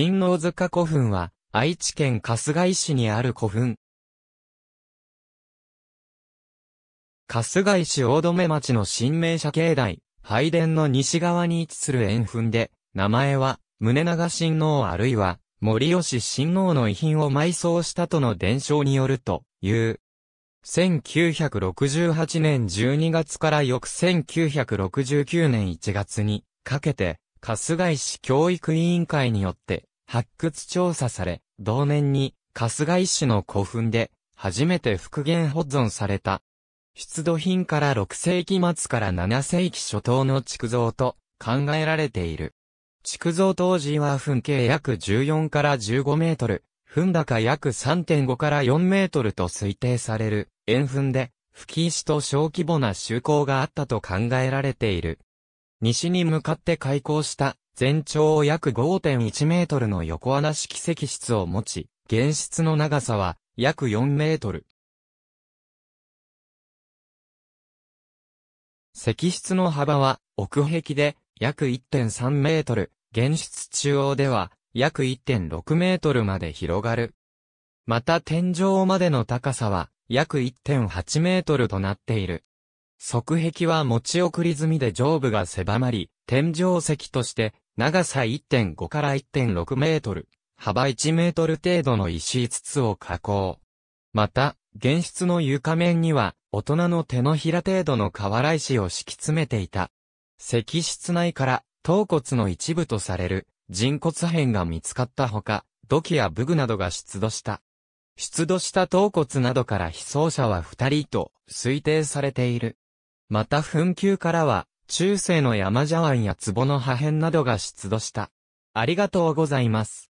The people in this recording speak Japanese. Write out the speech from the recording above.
新大塚古墳は、愛知県春日井市にある古墳。春日井市大留町の新名社境内、拝殿の西側に位置する円墳で、名前は、宗長親王あるいは、森吉親王の遺品を埋葬したとの伝承によると、いう。1968年12月から翌1969年1月に、かけて、春日井市教育委員会によって、発掘調査され、同年に春日井市の古墳で初めて復元保存された。出土品から6世紀末から7世紀初頭の築造と考えられている。築造当時は墳径約14から15メートル、墳高約3.5から4メートルと推定される円墳で、吹石と小規模な修行があったと考えられている。西に向かって開港した全長約5.1メートルの横穴式石室を持ち、原室の長さは約4メートル。石室の幅は奥壁で約1.3メートル、原室中央では約1.6メートルまで広がる。また天井までの高さは約1.8メートルとなっている。側壁は持ち送り済みで上部が狭まり、天井石として長さ1.5から1.6メートル、幅1メートル程度の石つを加工。また、原質の床面には、大人の手のひら程度の瓦石を敷き詰めていた。石室内から、頭骨の一部とされる、人骨片が見つかったほか、土器や武具などが出土した。出土した頭骨などから被葬者は二人と推定されている。また墳丘からは中世の山茶碗や壺の破片などが出土した。ありがとうございます。